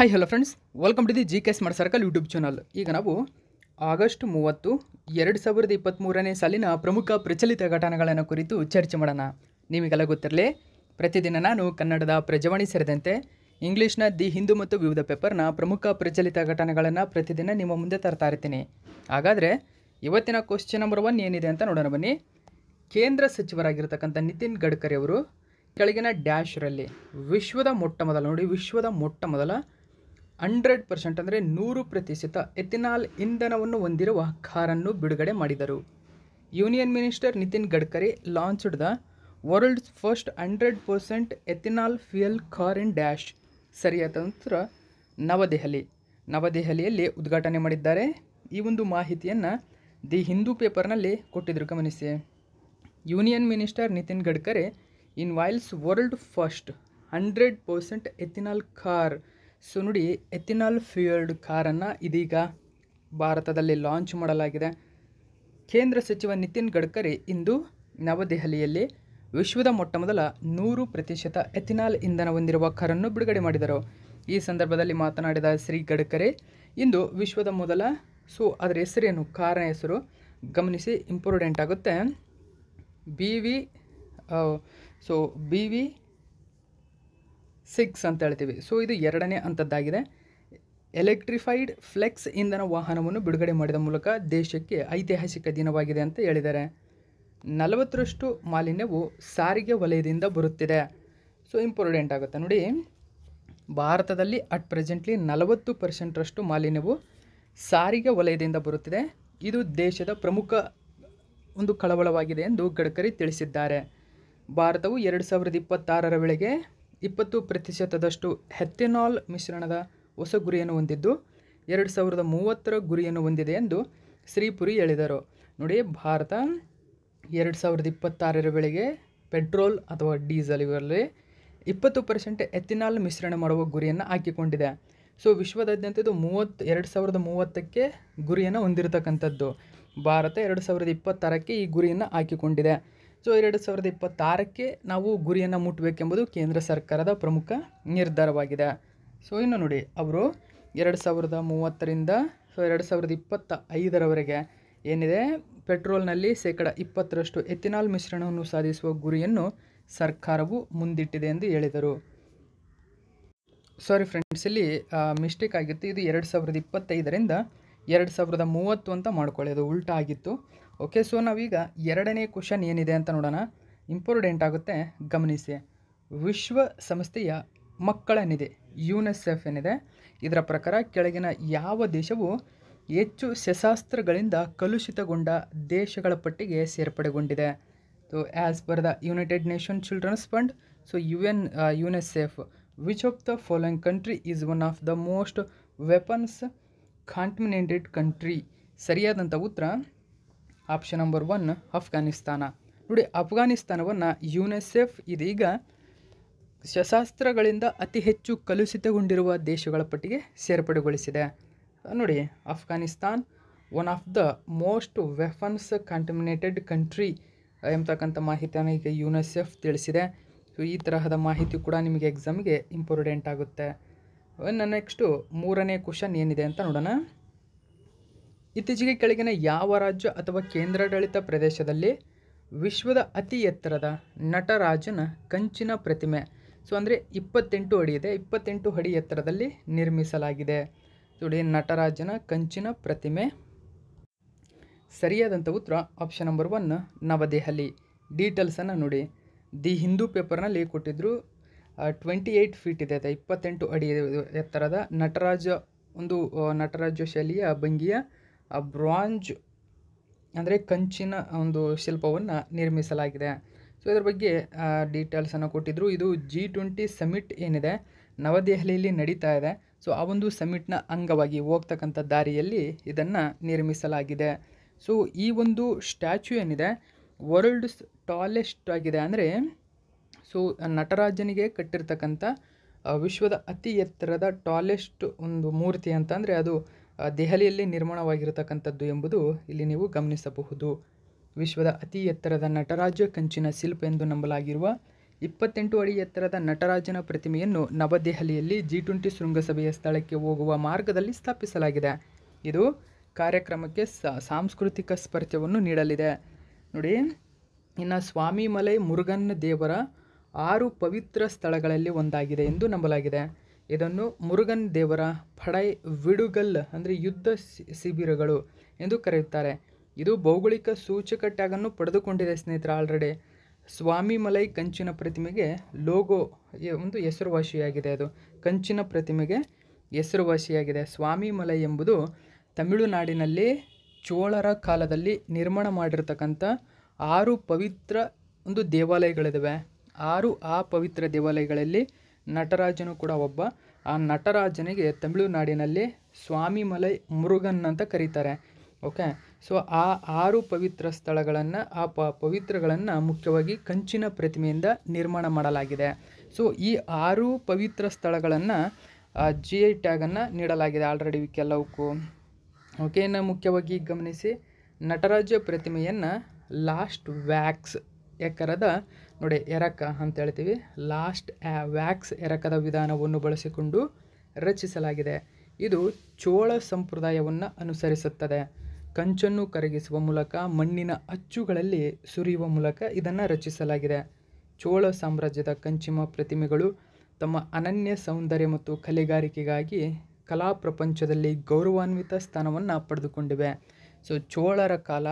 hi hello friends welcome to the G K smart circle YouTube channel ಈಗ ನಾವು August ಮೂವತ್ತು ಎರಡು ಸಾವಿರದ ಇಪ್ಪತ್ತ್ಮೂರನೇ ಸಾಲಿನ ಪ್ರಮುಖ ಪ್ರಚಲಿತ ಘಟನೆಗಳನ್ನು ಕುರಿತು ಚರ್ಚೆ ಮಾಡೋಣ ನಿಮಗೆಲ್ಲ ಗೊತ್ತಿರಲಿ ಪ್ರತಿದಿನ ನಾನು ಕನ್ನಡದ ಪ್ರಜಾವಾಣಿ ಸೇರಿದಂತೆ ಇಂಗ್ಲೀಷ್ನ ದಿ ಹಿಂದೂ ಮತ್ತು ವಿವಿಧ ಪೇಪರ್ನ ಪ್ರಮುಖ ಪ್ರಚಲಿತ ಘಟನೆಗಳನ್ನು ಪ್ರತಿದಿನ ನಿಮ್ಮ ಮುಂದೆ ತರ್ತಾ ಇರ್ತೀನಿ ಹಾಗಾದರೆ ಇವತ್ತಿನ ಕ್ವಶನ್ ನಂಬರ್ ಒನ್ ಏನಿದೆ ಅಂತ ನೋಡೋಣ ಬನ್ನಿ ಕೇಂದ್ರ ಸಚಿವರಾಗಿರ್ತಕ್ಕಂಥ ನಿತಿನ್ ಗಡ್ಕರಿ ಅವರು ಕೆಳಗಿನ ಡ್ಯಾಶ್ರಲ್ಲಿ ವಿಶ್ವದ ಮೊಟ್ಟ ಮೊದಲ ನೋಡಿ ವಿಶ್ವದ ಮೊಟ್ಟ ಮೊದಲ ಹಂಡ್ರೆಡ್ ಪರ್ಸೆಂಟ್ ಅಂದರೆ ನೂರು ಪ್ರತಿಶತ ಎಥಿನಾಲ್ ಇಂಧನವನ್ನು ಹೊಂದಿರುವ ಕಾರನ್ನು ಬಿಡುಗಡೆ ಮಾಡಿದರು union minister Nitin Gadkari launched the world's first hundred percent ethanol fuel car in dash ಸರಿಯಾದ ನಂತರ ನವದೆಹಲಿ ನವದೆಹಲಿಯಲ್ಲಿ ಉದ್ಘಾಟನೆ ಮಾಡಿದ್ದಾರೆ ಈ ಒಂದು ಮಾಹಿತಿಯನ್ನು ದಿ ಹಿಂದೂ ಪೇಪರ್ನಲ್ಲಿ ಕೊಟ್ಟಿದ್ದರು ಗಮನಿಸಿ union minister Nitin Gadkari unveils world first hundred percent ethanol car so ನೋಡಿ ಎಥಿನಾಲ್ ಫ್ಯೂಯಲ್ಡ್ ಕಾರನ್ನು ಇದೀಗ ಭಾರತದಲ್ಲಿ ಲಾಂಚ್ ಮಾಡಲಾಗಿದೆ ಕೇಂದ್ರ ಸಚಿವ ನಿತಿನ್ ಗಡ್ಕರಿ ಇಂದು ನವದೆಹಲಿಯಲ್ಲಿ ವಿಶ್ವದ ಮೊಟ್ಟಮೊದಲ ನೂರು ಪ್ರತಿಶತ ಎಥಿನಾಲ್ ಇಂಧನ ಹೊಂದಿರುವ ಕಾರನ್ನು ಬಿಡುಗಡೆ ಮಾಡಿದರು ಈ ಸಂದರ್ಭದಲ್ಲಿ ಮಾತನಾಡಿದ ಶ್ರೀ ಗಡ್ಕರಿ ಇಂದು ವಿಶ್ವದ ಮೊದಲ ಸೊ ಅದರ ಹೆಸರೇನು ಕಾರನ ಹೆಸರು ಗಮನಿಸಿ ಇಂಪಾರ್ಟೆಂಟ್ ಆಗುತ್ತೆ B V so B V six ಅಂತ ಹೇಳ್ತೀವಿ ಸೊ ಇದು ಎರಡನೇ ಅಂಥದ್ದಾಗಿದೆ ಎಲೆಕ್ಟ್ರಿಫೈಡ್ ಫ್ಲೆಕ್ಸ್ ಇಂಧನ ವಾಹನವನ್ನು ಬಿಡುಗಡೆ ಮಾಡಿದ ಮೂಲಕ ದೇಶಕ್ಕೆ ಐತಿಹಾಸಿಕ ದಿನವಾಗಿದೆ ಅಂತ ಹೇಳಿದ್ದಾರೆ ನಲವತ್ತರಷ್ಟು ಮಾಲಿನ್ಯವು ಸಾರಿಗೆ ವಲಯದಿಂದ ಬರುತ್ತಿದೆ ಸೊ ಇಂಪಾರ್ಟೆಂಟ್ ಆಗುತ್ತೆ ನೋಡಿ ಭಾರತದಲ್ಲಿ ಅಟ್ ಪ್ರೆಸೆಂಟ್ಲಿ ನಲವತ್ತು ಪರ್ಸೆಂಟ್ರಷ್ಟು ಮಾಲಿನ್ಯವು ಸಾರಿಗೆ ವಲಯದಿಂದ ಬರುತ್ತಿದೆ ಇದು ದೇಶದ ಪ್ರಮುಖ ಒಂದು ಕಳವಳವಾಗಿದೆ ಎಂದು ಗಡ್ಕರಿ ತಿಳಿಸಿದ್ದಾರೆ ಭಾರತವು ಎರಡು ಸಾವಿರದ ಇಪ್ಪತ್ತಾರರ ವೇಳೆಗೆ ಇಪ್ಪತ್ತು ಪ್ರತಿಶತದಷ್ಟು ಹೆಥೆನಾಲ್ ಮಿಶ್ರಣದ ಹೊಸ ಗುರಿಯನ್ನು ಹೊಂದಿದ್ದು ಎರಡು ಸಾವಿರದ ಮೂವತ್ತರ ಗುರಿಯನ್ನು ಹೊಂದಿದೆ ಎಂದು ಶ್ರೀಪುರಿ ಹೇಳಿದರು ನೋಡಿ ಭಾರತ ಎರಡು ಸಾವಿರದ ಇಪ್ಪತ್ತಾರರ ವೇಳೆಗೆ ಪೆಟ್ರೋಲ್ ಅಥವಾ ಡೀಸೆಲ್ ಇವರಲ್ಲಿ ಇಪ್ಪತ್ತು ಪರ್ಸೆಂಟ್ ಎಥಿನಾಲ್ ಮಿಶ್ರಣ ಮಾಡುವ ಗುರಿಯನ್ನು ಹಾಕಿಕೊಂಡಿದೆ ಸೊ ವಿಶ್ವದಾದ್ಯಂತ ಇದು ಮೂವತ್ತು ಎರಡು ಸಾವಿರದ ಮೂವತ್ತಕ್ಕೆ ಗುರಿಯನ್ನು ಹೊಂದಿರತಕ್ಕಂಥದ್ದು ಭಾರತ ಎರಡು ಸಾವಿರದ ಇಪ್ಪತ್ತಾರಕ್ಕೆ ಈ ಗುರಿಯನ್ನು ಹಾಕಿಕೊಂಡಿದೆ ಸೊ ಎರಡು ಸಾವಿರದ ಇಪ್ಪತ್ತಾರಕ್ಕೆ ನಾವು ಗುರಿಯನ್ನು ಮುಟ್ಟಬೇಕೆಂಬುದು ಕೇಂದ್ರ ಸರ್ಕಾರದ ಪ್ರಮುಖ ನಿರ್ಧಾರವಾಗಿದೆ ಸೊ ಇನ್ನು ನೋಡಿ ಅವರು ಎರಡು ಸಾವಿರದ ಮೂವತ್ತರಿಂದ ಸೊ ಎರಡು ಸಾವಿರದ ಇಪ್ಪತ್ತ ಐದರವರೆಗೆ ಏನಿದೆ ಪೆಟ್ರೋಲ್ನಲ್ಲಿ ಶೇಕಡ ಇಪ್ಪತ್ತರಷ್ಟು ಎಥಿನಾಲ್ ಮಿಶ್ರಣವನ್ನು ಸಾಧಿಸುವ ಗುರಿಯನ್ನು ಸರ್ಕಾರವು ಮುಂದಿಟ್ಟಿದೆ ಎಂದು ಹೇಳಿದರು ಸಾರಿ ಫ್ರೆಂಡ್ಸ್ ಇಲ್ಲಿ ಮಿಸ್ಟೇಕ್ ಆಗಿತ್ತು ಇದು ಎರಡು ಸಾವಿರದ ಇಪ್ಪತ್ತೈದರಿಂದ ಎರಡು ಸಾವಿರದ ಮೂವತ್ತು ಅಂತ ಮಾಡ್ಕೊಳ್ಳೋದು ಉಲ್ಟಾ ಆಗಿತ್ತು ಓಕೆ ಸೊ ನಾವೀಗ ಎರಡನೇ ಕ್ವಶನ್ ಏನಿದೆ ಅಂತ ನೋಡೋಣ ಇಂಪಾರ್ಟೆಂಟ್ ಆಗುತ್ತೆ ಗಮನಿಸಿ ವಿಶ್ವಸಂಸ್ಥೆಯ ಮಕ್ಕಳ ನಿಧಿ ಯುನೆಸ್ಎಫ್ ಏನಿದೆ ಇದರ ಪ್ರಕಾರ ಕೆಳಗಿನ ಯಾವ ದೇಶವು ಹೆಚ್ಚು ಶಸಾಸ್ತ್ರಗಳಿಂದ ಕಲುಷಿತಗೊಂಡ ದೇಶಗಳ ಪಟ್ಟಿಗೆ ಸೇರ್ಪಡೆಗೊಂಡಿದೆ so as per the United Nation Children's Fund so U N UNICEF which of the following country is one of the most weapons contaminated country ಸರಿಯಾದಂಥ ಉತ್ತರ ಆಪ್ಷನ್ ನಂಬರ್ ಒನ್ ಅಫ್ಘಾನಿಸ್ತಾನ ನೋಡಿ ಅಫ್ಘಾನಿಸ್ತಾನವನ್ನು ಯುನೆಸೆಫ್ ಇದೀಗ ಶಸ್ತ್ರಗಳಿಂದ ಅತಿ ಹೆಚ್ಚು ಕಲುಷಿತಗೊಂಡಿರುವ ದೇಶಗಳ ಪಟ್ಟಿಗೆ ಸೇರ್ಪಡೆಗೊಳಿಸಿದೆ ನೋಡಿ Afghanistan one of the most weapons contaminated country ಎಂಬತಕ್ಕಂಥ ಮಾಹಿತಿಯನ್ನು ಈಗ ಯುನೆಸೆಫ್ ತಿಳಿಸಿದೆ ಸೊ ಈ ತರಹದ ಮಾಹಿತಿ ಕೂಡ ನಿಮಗೆ ಎಕ್ಸಾಮ್ಗೆ ಇಂಪಾರ್ಟೆಂಟ್ ಆಗುತ್ತೆ ನೆಕ್ಸ್ಟು ಮೂರನೇ ಕ್ವಶನ್ ಏನಿದೆ ಅಂತ ನೋಡೋಣ ಇತ್ತೀಚೆಗೆ ಕೆಳಗಿನ ಯಾವ ರಾಜ್ಯ ಅಥವಾ ಕೇಂದ್ರಾಡಳಿತ ಪ್ರದೇಶದಲ್ಲಿ ವಿಶ್ವದ ಅತಿ ಎತ್ತರದ ನಟರಾಜನ ಕಂಚಿನ ಪ್ರತಿಮೆ ಸೊ ಅಂದರೆ ಇಪ್ಪತ್ತೆಂಟು ಅಡಿ ಇದೆ ಇಪ್ಪತ್ತೆಂಟು ಅಡಿ ಎತ್ತರದಲ್ಲಿ ನಿರ್ಮಿಸಲಾಗಿದೆ ನೋಡಿ ನಟರಾಜನ ಕಂಚಿನ ಪ್ರತಿಮೆ ಸರಿಯಾದಂಥ ಉತ್ತರ ಆಪ್ಷನ್ ನಂಬರ್ ಒನ್ ನವದೆಹಲಿ ಡೀಟೇಲ್ಸನ್ನು ನೋಡಿ ದಿ ಹಿಂದೂ ಪೇಪರ್ನಲ್ಲಿ ಕೊಟ್ಟಿದ್ದರು ಟ್ವೆಂಟಿ ಏಯ್ಟ್ ಫೀಟ್ ಇದೆ ಇಪ್ಪತ್ತೆಂಟು ಅಡಿ ಎತ್ತರದ ನಟರಾಜ ಒಂದು ನಟರಾಜ ಶೈಲಿಯ ಭಂಗಿಯ ಆ ಬ್ರಾಂಜ್ ಅಂದರೆ ಕಂಚಿನ ಒಂದು ಶಿಲ್ಪವನ್ನು ನಿರ್ಮಿಸಲಾಗಿದೆ ಸೊ ಇದರ ಬಗ್ಗೆ ಡೀಟೇಲ್ಸನ್ನು ಕೊಟ್ಟಿದ್ದರು ಇದು ಜಿ ಟ್ವೆಂಟಿ ಸಮಿಟ್ ಏನಿದೆ ನವದೆಹಲಿಯಲ್ಲಿ ನಡೀತಾ ಇದೆ ಸೊ ಆ ಒಂದು ಸಮಿಟ್ನ ಅಂಗವಾಗಿ ಹೋಗ್ತಕ್ಕಂಥ ದಾರಿಯಲ್ಲಿ ಇದನ್ನು ನಿರ್ಮಿಸಲಾಗಿದೆ ಸೊ ಈ ಒಂದು ಸ್ಟ್ಯಾಚ್ಯೂ ಏನಿದೆ ವರ್ಲ್ಡ್ಸ್ ಟಾಲೆಸ್ಟ್ ಆಗಿದೆ ಅಂದರೆ ಸೊ ನಟರಾಜನಿಗೆ ಕಟ್ಟಿರ್ತಕ್ಕಂಥ ವಿಶ್ವದ ಅತಿ ಎತ್ತರದ ಟಾಲೆಸ್ಟ್ ಒಂದು ಮೂರ್ತಿ ಅಂತಂದರೆ ಅದು ದೆಹಲಿಯಲ್ಲಿ ನಿರ್ಮಾಣವಾಗಿರತಕ್ಕಂಥದ್ದು ಎಂಬುದು ಇಲ್ಲಿ ನೀವು ಗಮನಿಸಬಹುದು ವಿಶ್ವದ ಅತಿ ಎತ್ತರದ ನಟರಾಜ ಕಂಚಿನ ಶಿಲ್ಪ ಎಂದು ನಂಬಲಾಗಿರುವ ಇಪ್ಪತ್ತೆಂಟು ಅಡಿ ಎತ್ತರದ ನಟರಾಜನ ಪ್ರತಿಮೆಯನ್ನು ನವದೆಹಲಿಯಲ್ಲಿ ಜಿ ಟ್ವೆಂಟಿ ಶೃಂಗಸಭೆಯ ಸ್ಥಳಕ್ಕೆ ಹೋಗುವ ಮಾರ್ಗದಲ್ಲಿ ಸ್ಥಾಪಿಸಲಾಗಿದೆ ಇದು ಕಾರ್ಯಕ್ರಮಕ್ಕೆ ಸಾಂಸ್ಕೃತಿಕ ಸ್ಪರ್ಶವನ್ನು ನೀಡಲಿದೆ ನೋಡಿ ಇನ್ನು ಮಲೈ ಮುರುಗನ್ ದೇವರ ಆರು ಪವಿತ್ರ ಸ್ಥಳಗಳಲ್ಲಿ ಒಂದಾಗಿದೆ ಎಂದು ನಂಬಲಾಗಿದೆ ಇದನ್ನು ಮುರುಗನ್ ದೇವರ ಪಡೈ ವಿಡುಗಲ್ ಅಂದರೆ ಯುದ್ಧ ಶಿಬಿರಗಳು ಎಂದು ಕರೆಯುತ್ತಾರೆ ಇದು ಭೌಗೋಳಿಕ ಸೂಚಕ ಟ್ಯಾಗನ್ನು ಪಡೆದುಕೊಂಡಿದೆ ಸ್ನೇಹಿತರ ಆಲ್ರೆಡಿ ಸ್ವಾಮಿ ಮಲೈ ಕಂಚಿನ ಪ್ರತಿಮೆಗೆ ಲೋಗೋ ಒಂದು ಹೆಸರುವಾಸಿಯಾಗಿದೆ ಅದು ಕಂಚಿನ ಪ್ರತಿಮೆಗೆ ಹೆಸರುವಾಸಿಯಾಗಿದೆ ಸ್ವಾಮಿ ಮಲೈ ಎಂಬುದು ತಮಿಳುನಾಡಿನಲ್ಲಿ ಚೋಳರ ಕಾಲದಲ್ಲಿ ನಿರ್ಮಾಣ ಮಾಡಿರ್ತಕ್ಕಂಥ ಆರು ಪವಿತ್ರ ಒಂದು ದೇವಾಲಯಗಳಿದ್ದಾವೆ ಆರು ಆ ಪವಿತ್ರ ದೇವಾಲಯಗಳಲ್ಲಿ ನಟರಾಜನು ಕೂಡ ಒಬ್ಬ ಆ ನಟರಾಜನಿಗೆ ತಮಿಳುನಾಡಿನಲ್ಲಿ ಸ್ವಾಮಿ ಮಲೈ ಮುರುಗನ್ ಅಂತ ಕರೀತಾರೆ ಓಕೆ ಸೊ ಆ ಆರು ಪವಿತ್ರ ಸ್ಥಳಗಳನ್ನು ಆ ಪ ಪವಿತ್ರಗಳನ್ನು ಮುಖ್ಯವಾಗಿ ಕಂಚಿನ ಪ್ರತಿಮೆಯಿಂದ ನಿರ್ಮಾಣ ಮಾಡಲಾಗಿದೆ ಸೊ ಈ ಆರು ಪವಿತ್ರ ಸ್ಥಳಗಳನ್ನು ಜಿ ಐ ಟ್ಯಾಗನ್ನು ನೀಡಲಾಗಿದೆ ಆಲ್ರೆಡಿ ಕೆಲವಕ್ಕೂ ಓಕೆ ಇನ್ನು ಮುಖ್ಯವಾಗಿ ಗಮನಿಸಿ ನಟರಾಜ ಪ್ರತಿಮೆಯನ್ನು ಲಾಸ್ಟ್ ವ್ಯಾಕ್ಸ್ ಎಕರದ ನೋಡಿ ಎರಕ ಅಂತ ಹೇಳ್ತೀವಿ ಲಾಸ್ಟ್ ವ್ಯಾಕ್ಸ್ ಎರಕದ ವಿಧಾನವನ್ನು ಬಳಸಿಕೊಂಡು ರಚಿಸಲಾಗಿದೆ ಇದು ಚೋಳ ಸಂಪ್ರದಾಯವನ್ನು ಅನುಸರಿಸುತ್ತದೆ ಕಂಚನ್ನು ಕರಗಿಸುವ ಮೂಲಕ ಮಣ್ಣಿನ ಅಚ್ಚುಗಳಲ್ಲಿ ಸುರಿಯುವ ಮೂಲಕ ಇದನ್ನು ರಚಿಸಲಾಗಿದೆ ಚೋಳ ಸಾಮ್ರಾಜ್ಯದ ಕಂಚಿಮ ಪ್ರತಿಮೆಗಳು ತಮ್ಮ ಅನನ್ಯ ಸೌಂದರ್ಯ ಮತ್ತು ಕಲೆಗಾರಿಕೆಗಾಗಿ ಕಲಾ ಪ್ರಪಂಚದಲ್ಲಿ ಗೌರವಾನ್ವಿತ ಸ್ಥಾನವನ್ನು ಪಡೆದುಕೊಂಡಿವೆ ಸೊ ಚೋಳರ ಕಾಲ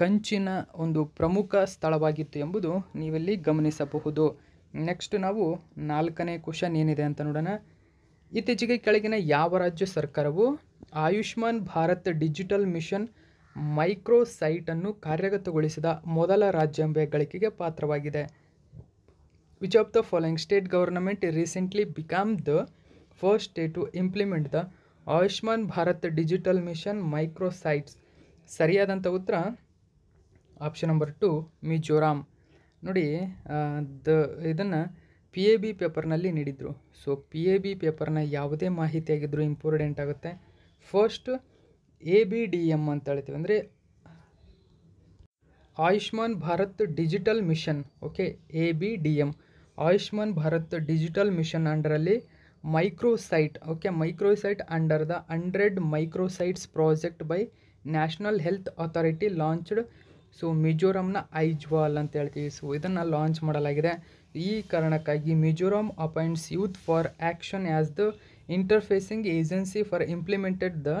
ಕಂಚಿನ ಒಂದು ಪ್ರಮುಖ ಸ್ಥಳವಾಗಿತ್ತು ಎಂಬುದು ನೀವಿಲ್ಲಿ ಗಮನಿಸಬಹುದು ನೆಕ್ಸ್ಟ್ ನಾವು ನಾಲ್ಕನೇ ಕ್ವಶನ್ ಏನಿದೆ ಅಂತ ನೋಡೋಣ ಇತ್ತೀಚೆಗೆ ಕೆಳಗಿನ ಯಾವ ರಾಜ್ಯ ಸರ್ಕಾರವು Ayushman Bharat digital mission micro ಸೈಟನ್ನು ಕಾರ್ಯಗತಗೊಳಿಸಿದ ಮೊದಲ ರಾಜ್ಯ ಎಂಬ ಗಳಿಕೆಗೆ ಪಾತ್ರವಾಗಿದೆ which of the following state government recently become the first state to implement the Ayushman Bharat digital mission micro sites ಸರಿಯಾದಂಥ ಉತ್ತರ ಆಪ್ಷನ್ ನಂಬರ್ ಟು ಮಿಜೋರಾಮ್ ನೋಡಿ ದ ಇದನ್ನು ಪಿ ಎ ಬಿ ಪೇಪರ್ನಲ್ಲಿ ನೀಡಿದರು ಸೊ ಪಿ ಎ ಬಿ ಪೇಪರ್ನ ಯಾವುದೇ ಮಾಹಿತಿ ಆಗಿದ್ದರೂ ಇಂಪಾರ್ಟೆಂಟ್ ಆಗುತ್ತೆ first A B D M ಅಂತ ಹೇಳ್ತೀವಿ ಅಂದರೆ Ayushman Bharat digital mission okay A B D M Ayushman Bharat digital mission ಅಂಡರಲ್ಲಿ microsite okay microsite under the hundred microsites project by national health authority launched so ಮಿಜೋರಾಂನ ಐಜ್ವಾಲ್ ಅಂತ ಹೇಳ್ತೀವಿ ಸೊ ಇದನ್ನು ಲಾಂಚ್ ಮಾಡಲಾಗಿದೆ ಈ ಕಾರಣಕ್ಕಾಗಿ Mizoram appoints youth for action as the interfacing agency for implemented the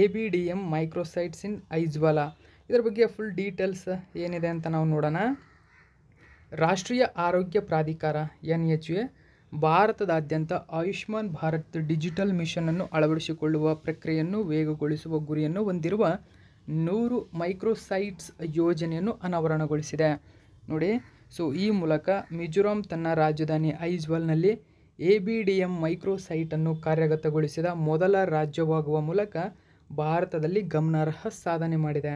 A B D M microsites in Aizawl ಇದರ ಬಗ್ಗೆ full details ಏನಿದೆ ಅಂತ ನಾವು ನೋಡೋಣ ರಾಷ್ಟ್ರೀಯ ಆರೋಗ್ಯ ಪ್ರಾಧಿಕಾರ ಎನ್ ಎಚ್ ಎ ಭಾರತದಾದ್ಯಂತ ಆಯುಷ್ಮಾನ್ ಭಾರತ್ ಡಿಜಿಟಲ್ ಮಿಷನನ್ನು ಅಳವಡಿಸಿಕೊಳ್ಳುವ ಪ್ರಕ್ರಿಯೆಯನ್ನು ವೇಗಗೊಳಿಸುವ ಗುರಿಯನ್ನು ಹೊಂದಿರುವ ನೂರು ಮೈಕ್ರೋಸೈಟ್ಸ್ ಯೋಜನೆಯನ್ನು ಅನಾವರಣಗೊಳಿಸಿದೆ ನೋಡಿ ಸೊ ಈ ಮೂಲಕ ಮಿಜೋರಾಂ ತನ್ನ ರಾಜಧಾನಿ ಐಜ್ವಾಲ್ನಲ್ಲಿ ಎ ಬಿ ಡಿ ಎಂ ಮೈಕ್ರೋಸೈಟನ್ನು ಕಾರ್ಯಗತಗೊಳಿಸಿದ ಮೊದಲ ರಾಜ್ಯವಾಗುವ ಮೂಲಕ ಭಾರತದಲ್ಲಿ ಗಮನಾರ್ಹ ಸಾಧನೆ ಮಾಡಿದೆ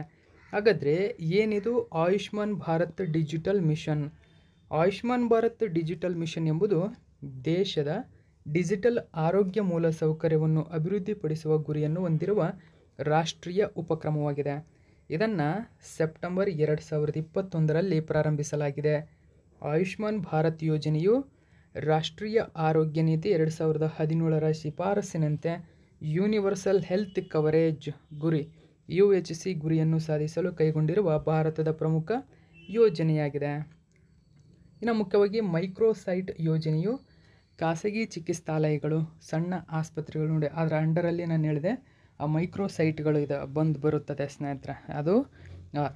ಹಾಗಾದರೆ ಏನಿದು Ayushman Bharat digital mission Ayushman Bharat digital mission ಎಂಬುದು ದೇಶದ ಡಿಜಿಟಲ್ ಆರೋಗ್ಯ ಮೂಲಸೌಕರ್ಯವನ್ನು ಅಭಿವೃದ್ಧಿಪಡಿಸುವ ಗುರಿಯನ್ನು ಹೊಂದಿರುವ ರಾಷ್ಟ್ರೀಯ ಉಪಕ್ರಮವಾಗಿದೆ ಇದನ್ನು ಸೆಪ್ಟೆಂಬರ್ ಎರಡು ಸಾವಿರದ ಇಪ್ಪತ್ತೊಂದರಲ್ಲಿ ಪ್ರಾರಂಭಿಸಲಾಗಿದೆ ಆಯುಷ್ಮಾನ್ ಭಾರತ್ ಯೋಜನೆಯು ರಾಷ್ಟ್ರೀಯ ಆರೋಗ್ಯ ನೀತಿ ಎರಡು ಸಾವಿರದ ಹದಿನೇಳರ ಶಿಫಾರಸಿನಂತೆ ಯೂನಿವರ್ಸಲ್ ಹೆಲ್ತ್ ಕವರೇಜ್ ಗುರಿ ಯು ಎಚ್ ಸಿ ಗುರಿಯನ್ನು ಸಾಧಿಸಲು ಕೈಗೊಂಡಿರುವ ಭಾರತದ ಪ್ರಮುಖ ಯೋಜನೆಯಾಗಿದೆ ಇನ್ನು ಮುಖ್ಯವಾಗಿ ಮೈಕ್ರೋಸೈಟ್ ಯೋಜನೆಯು ಖಾಸಗಿ ಚಿಕಿತ್ಸಾಲಯಗಳು ಸಣ್ಣ ಆಸ್ಪತ್ರೆಗಳು ನೋಡಿ ಅದರ ಅಂಡರಲ್ಲಿ ನಾನು ಹೇಳಿದೆ ಆ ಮೈಕ್ರೋ ಸೈಟ್ಗಳು ಇದು ಬಂದು ಬರುತ್ತದೆ ಸ್ನೇಹಿತರೆ ಅದು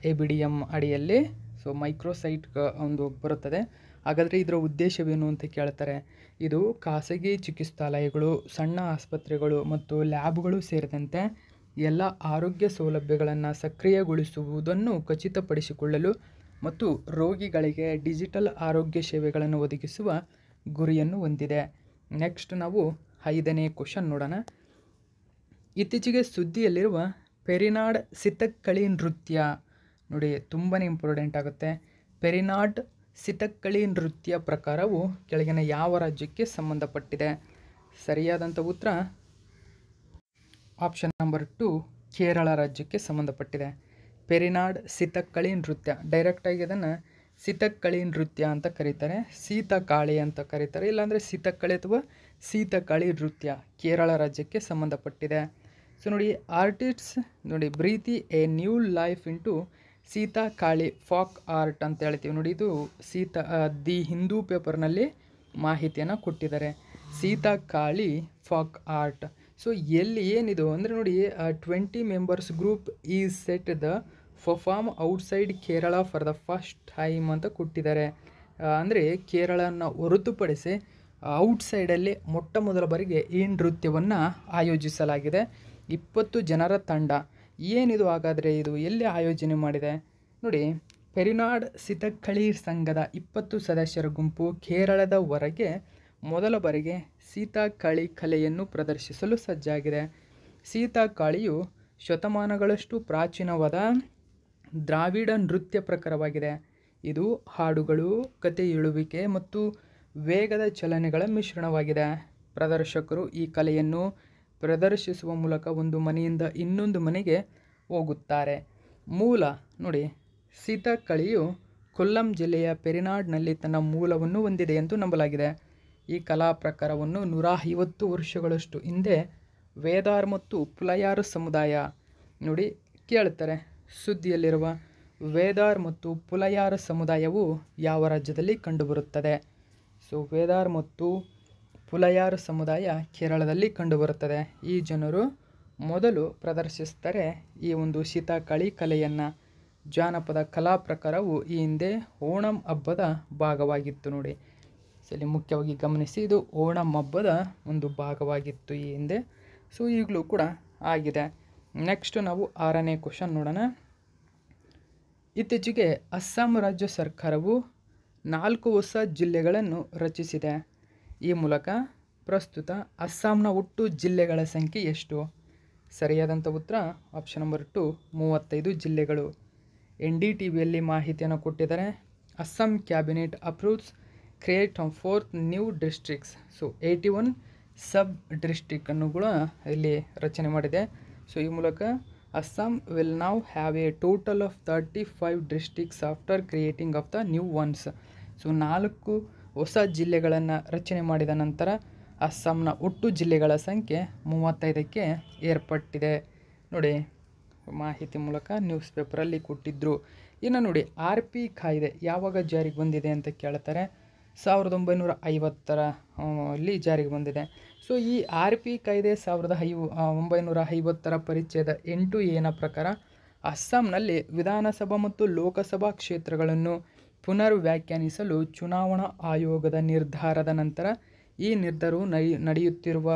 ಎ ಬಿ ಡಿ ಎಮ್ ಅಡಿಯಲ್ಲಿ ಸೊ ಮೈಕ್ರೋ ಸೈಟ್ ಒಂದು ಬರುತ್ತದೆ ಹಾಗಾದರೆ ಇದರ ಉದ್ದೇಶವೇನು ಅಂತ ಕೇಳ್ತಾರೆ ಇದು ಖಾಸಗಿ ಚಿಕಿತ್ಸಾಲಯಗಳು ಸಣ್ಣ ಆಸ್ಪತ್ರೆಗಳು ಮತ್ತು ಲ್ಯಾಬ್ಗಳು ಸೇರಿದಂತೆ ಎಲ್ಲ ಆರೋಗ್ಯ ಸೌಲಭ್ಯಗಳನ್ನು ಸಕ್ರಿಯಗೊಳಿಸುವುದನ್ನು ಖಚಿತಪಡಿಸಿಕೊಳ್ಳಲು ಮತ್ತು ರೋಗಿಗಳಿಗೆ ಡಿಜಿಟಲ್ ಆರೋಗ್ಯ ಸೇವೆಗಳನ್ನು ಒದಗಿಸುವ ಗುರಿಯನ್ನು ಹೊಂದಿದೆ ನೆಕ್ಸ್ಟ್ ನಾವು ಐದನೇ ಕ್ವಶನ್ ನೋಡೋಣ ಇತ್ತೀಚೆಗೆ ಸುದ್ದಿಯಲ್ಲಿರುವ ಪೆರಿನಾಡ್ ಸಿತಕ್ಕಳಿ ನೃತ್ಯ ನೋಡಿ ತುಂಬಾ ಇಂಪಾರ್ಟೆಂಟ್ ಆಗುತ್ತೆ ಪೆರಿನಾಡ್ ಸಿತಕ್ಕಳಿ ನೃತ್ಯ ಪ್ರಕಾರವು ಕೆಳಗಿನ ಯಾವ ರಾಜ್ಯಕ್ಕೆ ಸಂಬಂಧಪಟ್ಟಿದೆ ಸರಿಯಾದಂಥ ಉತ್ತರ ಆಪ್ಷನ್ ನಂಬರ್ ಟು ಕೇರಳ ರಾಜ್ಯಕ್ಕೆ ಸಂಬಂಧಪಟ್ಟಿದೆ ಪೆರಿನಾಡ್ ಸಿತಕ್ಕಳಿ ನೃತ್ಯ ಡೈರೆಕ್ಟಾಗಿ ಅದನ್ನು ಸಿತಕ್ಕಳಿ ನೃತ್ಯ ಅಂತ ಕರೀತಾರೆ ಸೀತಕಾಳಿ ಅಂತ ಕರೀತಾರೆ ಇಲ್ಲಾಂದರೆ ಸಿತಕ್ಕಳಿ ಅಥವಾ ಸೀತಕಾಳಿ ನೃತ್ಯ ಕೇರಳ ರಾಜ್ಯಕ್ಕೆ ಸಂಬಂಧಪಟ್ಟಿದೆ ಸೊ ನೋಡಿ ಆರ್ಟಿಸ್ಟ್ಸ್ ನೋಡಿ breathe a new life into Seethakali folk art ಅಂತ ಹೇಳ್ತೀವಿ ನೋಡಿ ಇದು ಸೀತಾ ದಿ ಹಿಂದೂ ಪೇಪರ್ನಲ್ಲಿ ಮಾಹಿತಿಯನ್ನು ಕೊಟ್ಟಿದ್ದಾರೆ Seethakali folk art so ಎಲ್ಲಿ ಏನಿದು ಅಂದರೆ ನೋಡಿ twenty members group is set the perform outside Kerala for the first time ಅಂತ ಕೊಟ್ಟಿದ್ದಾರೆ ಅಂದರೆ ಕೇರಳನ ಹೊರತುಪಡಿಸಿ ಔಟ್ಸೈಡಲ್ಲಿ ಮೊಟ್ಟ ಮೊದಲ ಬಾರಿಗೆ ಈ ನೃತ್ಯವನ್ನು ಆಯೋಜಿಸಲಾಗಿದೆ ಇಪ್ಪತ್ತು ಜನರ ತಂಡ ಏನಿದು ಹಾಗಾದರೆ ಇದು ಎಲ್ಲಿ ಆಯೋಜನೆ ಮಾಡಿದೆ ನೋಡಿ ಪೆರಿನಾಡ್ ಸೀತಕಳಿ ಸಂಘದ ಇಪ್ಪತ್ತು ಸದಸ್ಯರ ಗುಂಪು ಕೇರಳದ ಹೊರಗೆ ಮೊದಲ ಬಾರಿಗೆ ಸೀತಾಕಳಿ ಕಲೆಯನ್ನು ಪ್ರದರ್ಶಿಸಲು ಸಜ್ಜಾಗಿದೆ ಸೀತಾಕಾಳಿಯು ಶತಮಾನಗಳಷ್ಟು ಪ್ರಾಚೀನವಾದ ದ್ರಾವಿಡ ನೃತ್ಯ ಪ್ರಕಾರವಾಗಿದೆ ಇದು ಹಾಡುಗಳು ಕತೆ ಇಳುವಿಕೆ ಮತ್ತು ವೇಗದ ಚಲನೆಗಳ ಮಿಶ್ರಣವಾಗಿದೆ ಪ್ರದರ್ಶಕರು ಈ ಕಲೆಯನ್ನು ಪ್ರದರ್ಶಿಸುವ ಮೂಲಕ ಒಂದು ಮನೆಯಿಂದ ಇನ್ನೊಂದು ಮನೆಗೆ ಹೋಗುತ್ತಾರೆ ಮೂಲ ನೋಡಿ ಸೀತಾಕಳಿಯು ಕೊಲ್ಲಂ ಜಿಲ್ಲೆಯ ಪೆರಿನಾಡ್ನಲ್ಲಿ ತನ್ನ ಮೂಲವನ್ನು ಹೊಂದಿದೆ ಎಂದು ನಂಬಲಾಗಿದೆ ಈ ಕಲಾ ಪ್ರಕಾರವನ್ನು ನೂರ ಐವತ್ತು ವರ್ಷಗಳಷ್ಟು ಹಿಂದೆ ವೇದಾರ್ ಮತ್ತು ಪುಲಯಾರು ಸಮುದಾಯ ನೋಡಿ ಕೇಳ್ತಾರೆ ಸುದ್ದಿಯಲ್ಲಿರುವ ವೇದಾರ್ ಮತ್ತು ಪುಲಯಾರ ಸಮುದಾಯವು ಯಾವ ರಾಜ್ಯದಲ್ಲಿ ಕಂಡುಬರುತ್ತದೆ ಸೊ ವೇದಾರ್ ಮತ್ತು ಪುಲಯಾರು ಸಮುದಾಯ ಕೇರಳದಲ್ಲಿ ಕಂಡುಬರುತ್ತದೆ ಈ ಜನರು ಮೊದಲು ಪ್ರದರ್ಶಿಸ್ತಾರೆ ಈ ಒಂದು ಶೀತಕಳಿ ಕಲೆಯನ್ನು ಜಾನಪದ ಕಲಾ ಪ್ರಕಾರವು ಈ ಹಿಂದೆ ಓಣಂ ಹಬ್ಬದ ಭಾಗವಾಗಿತ್ತು ನೋಡಿ ಸರಿ ಮುಖ್ಯವಾಗಿ ಗಮನಿಸಿ ಇದು ಓಣಂ ಹಬ್ಬದ ಒಂದು ಭಾಗವಾಗಿತ್ತು ಈ ಹಿಂದೆ ಸೊ ಈಗಲೂ ಕೂಡ ಆಗಿದೆ ನೆಕ್ಸ್ಟ್ ನಾವು ಆರನೇ ಕ್ವಶನ್ ನೋಡೋಣ ಇತ್ತೀಚೆಗೆ ಅಸ್ಸಾಂ ರಾಜ್ಯ ಸರ್ಕಾರವು ನಾಲ್ಕು ಹೊಸ ಜಿಲ್ಲೆಗಳನ್ನು ರಚಿಸಿದೆ ಈ ಮೂಲಕ ಪ್ರಸ್ತುತ ಅಸ್ಸಾಂನ ಒಟ್ಟು ಜಿಲ್ಲೆಗಳ ಸಂಖ್ಯೆ ಎಷ್ಟು ಸರಿಯಾದಂಥ ಉತ್ತರ ಆಪ್ಷನ್ ನಂಬರ್ ಟು ಮೂವತ್ತೈದು ಜಿಲ್ಲೆಗಳು ಎನ್ ಡಿ ಟಿ ವಿಯಲ್ಲಿ ಮಾಹಿತಿಯನ್ನು ಕೊಟ್ಟಿದ್ದಾರೆ Assam cabinet approves creation fourth new districts so eighty one sub ಡಿಸ್ಟ್ರಿಕ್ಟನ್ನು ಕೂಡ ಇಲ್ಲಿ ರಚನೆ ಮಾಡಿದೆ ಸೊ ಈ ಮೂಲಕ Assam will now have a total of thirty five districts after creating of the new ones so ನಾಲ್ಕು ಹೊಸ ಜಿಲ್ಲೆಗಳನ್ನು ರಚನೆ ಮಾಡಿದ ನಂತರ ಅಸ್ಸಾಂನ ಒಟ್ಟು ಜಿಲ್ಲೆಗಳ ಸಂಖ್ಯೆ ಮೂವತ್ತೈದಕ್ಕೆ ಏರ್ಪಟ್ಟಿದೆ ನೋಡಿ ಮಾಹಿತಿ ಮೂಲಕ ನ್ಯೂಸ್ ಪೇಪರಲ್ಲಿ ಕೊಟ್ಟಿದ್ದರು ಇನ್ನು ನೋಡಿ ಆರ್ ಪಿ ಕಾಯ್ದೆ ಯಾವಾಗ ಜಾರಿಗೆ ಬಂದಿದೆ ಅಂತ ಕೇಳ್ತಾರೆ ಸಾವಿರದ ಒಂಬೈನೂರ ಐವತ್ತರ ಅಲ್ಲಿ ಜಾರಿಗೆ ಬಂದಿದೆ ಸೊ ಈ ಆರ್ ಪಿ ಕಾಯ್ದೆ ಸಾವಿರದ ಐ ಒಂಬೈನೂರ ಐವತ್ತರ ಪರಿಚಯದ ಎಂಟು ಏನ ಪ್ರಕಾರ ಅಸ್ಸಾಂನಲ್ಲಿ ವಿಧಾನಸಭಾ ಮತ್ತು ಲೋಕಸಭಾ ಕ್ಷೇತ್ರಗಳನ್ನು ವ್ಯಾಖ್ಯಾನಿಸಲು ಚುನಾವಣಾ ಆಯೋಗದ ನಿರ್ಧಾರದ ನಂತರ ಈ ನಿರ್ಧಾರವು ನಡೆಯುತ್ತಿರುವ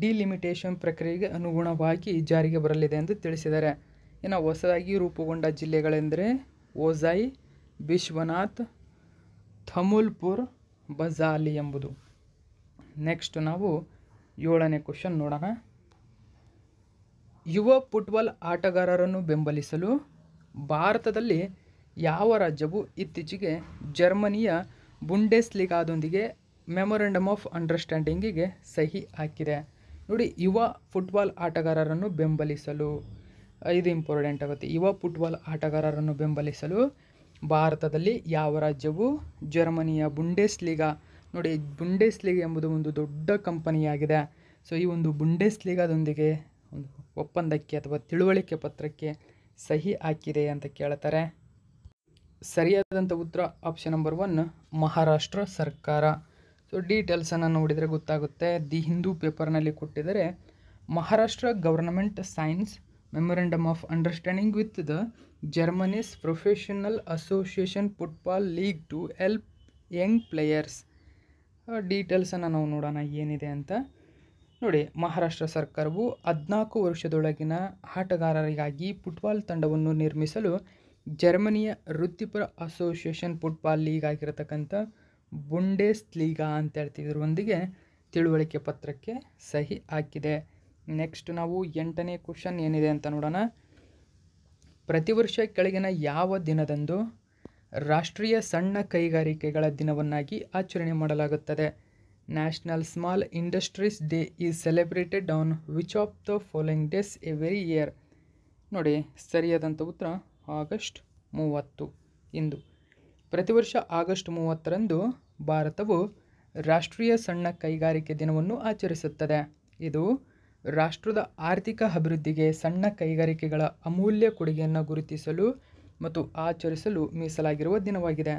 ಡಿಲಿಮಿಟೇಷನ್ ಪ್ರಕ್ರಿಯೆಗೆ ಅನುಗುಣವಾಗಿ ಜಾರಿಗೆ ಬರಲಿದೆ ಎಂದು ತಿಳಿಸಿದ್ದಾರೆ ಇನ್ನು ಹೊಸದಾಗಿ ರೂಪುಗೊಂಡ ಜಿಲ್ಲೆಗಳೆಂದರೆ ಓಜಾಯ್ ವಿಶ್ವನಾಥ್ ಥಮುಲ್ಪುರ್ ಬಜಾಲಿ ಎಂಬುದು ನೆಕ್ಸ್ಟ್ ನಾವು ಏಳನೇ ಕ್ವಶನ್ ನೋಡೋಣ ಯುವ ಫುಟ್ಬಾಲ್ ಆಟಗಾರರನ್ನು ಬೆಂಬಲಿಸಲು ಭಾರತದಲ್ಲಿ ಯಾವ ರಾಜ್ಯವು ಇತ್ತೀಚೆಗೆ ಜರ್ಮನಿಯ ಬುಂಡೆಸ್ಲಿಗಾದೊಂದಿಗೆ ಮೆಮೊರೆಂಡಮ್ ಆಫ್ ಅಂಡರ್ಸ್ಟ್ಯಾಂಡಿಂಗಿಗೆ ಸಹಿ ಹಾಕಿದೆ ನೋಡಿ ಯುವ ಫುಟ್ಬಾಲ್ ಆಟಗಾರರನ್ನು ಬೆಂಬಲಿಸಲು ಇದು ಇಂಪಾರ್ಟೆಂಟ್ ಆಗುತ್ತೆ ಯುವ ಫುಟ್ಬಾಲ್ ಆಟಗಾರರನ್ನು ಬೆಂಬಲಿಸಲು ಭಾರತದಲ್ಲಿ ಯಾವ ರಾಜ್ಯವು ಜರ್ಮನಿಯ ಬುಂಡೆಸ್ಲಿಗಾ ನೋಡಿ ಲೀಗ್ ಎಂಬುದು ಒಂದು ದೊಡ್ಡ ಕಂಪನಿಯಾಗಿದೆ ಸೊ ಈ ಒಂದು ಬುಂಡೆಸ್ಲಿಗಾದೊಂದಿಗೆ ಒಂದು ಒಪ್ಪಂದಕ್ಕೆ ಅಥವಾ ತಿಳುವಳಿಕೆ ಪತ್ರಕ್ಕೆ ಸಹಿ ಹಾಕಿದೆ ಅಂತ ಕೇಳ್ತಾರೆ ಸರಿಯಾದಂಥ ಉತ್ತರ ಆಪ್ಷನ್ ನಂಬರ್ ಒನ್ ಮಹಾರಾಷ್ಟ್ರ ಸರ್ಕಾರ ಸೊ ಡೀಟೇಲ್ಸನ್ನು ನೋಡಿದರೆ ಗೊತ್ತಾಗುತ್ತೆ ದಿ ಹಿಂದೂ ಪೇಪರ್ನಲ್ಲಿ ಕೊಟ್ಟಿದ್ದಾರೆ Maharashtra government signs memorandum of understanding with the Germany's professional association football league to help young players ಡೀಟೇಲ್ಸನ್ನು ನಾವು ನೋಡೋಣ ಏನಿದೆ ಅಂತ ನೋಡಿ ಮಹಾರಾಷ್ಟ್ರ ಸರ್ಕಾರವು ಹದಿನಾಲ್ಕು ವರ್ಷದೊಳಗಿನ ಆಟಗಾರರಿಗಾಗಿ ಫುಟ್ಬಾಲ್ ತಂಡವನ್ನು ನಿರ್ಮಿಸಲು ಜರ್ಮನಿಯ ವೃತ್ತಿಪರ ಅಸೋಸಿಯೇಷನ್ ಫುಟ್ಬಾಲ್ ಲೀಗ್ ಆಗಿರತಕ್ಕಂಥ ಬುಂಡೇಸ್ ಲೀಗಾ ಅಂತ ಹೇಳ್ತಿದ್ರೊಂದಿಗೆ ತಿಳುವಳಿಕೆ ಪತ್ರಕ್ಕೆ ಸಹಿ ಹಾಕಿದೆ ನೆಕ್ಸ್ಟ್ ನಾವು ಎಂಟನೇ ಕ್ವಶನ್ ಏನಿದೆ ಅಂತ ನೋಡೋಣ ಪ್ರತಿ ವರ್ಷ ಕೆಳಗಿನ ಯಾವ ದಿನದಂದು ರಾಷ್ಟ್ರೀಯ ಸಣ್ಣ ಕೈಗಾರಿಕೆಗಳ ದಿನವನ್ನಾಗಿ ಆಚರಣೆ ಮಾಡಲಾಗುತ್ತದೆ national small industries day is celebrated on which of the following days every year ನೋಡಿ ಸರಿಯಾದಂಥ ಉತ್ತರ ಆಗಸ್ಟ್ ಮೂವತ್ತು ಇಂದು ವರ್ಷ ಆಗಸ್ಟ್ ಮೂವತ್ತರಂದು ಭಾರತವು ರಾಷ್ಟ್ರೀಯ ಸಣ್ಣ ಕೈಗಾರಿಕೆ ದಿನವನ್ನು ಆಚರಿಸುತ್ತದೆ ಇದು ರಾಷ್ಟ್ರದ ಆರ್ಥಿಕ ಅಭಿವೃದ್ಧಿಗೆ ಸಣ್ಣ ಕೈಗಾರಿಕೆಗಳ ಅಮೂಲ್ಯ ಕೊಡುಗೆಯನ್ನು ಗುರುತಿಸಲು ಮತ್ತು ಆಚರಿಸಲು ಮೀಸಲಾಗಿರುವ ದಿನವಾಗಿದೆ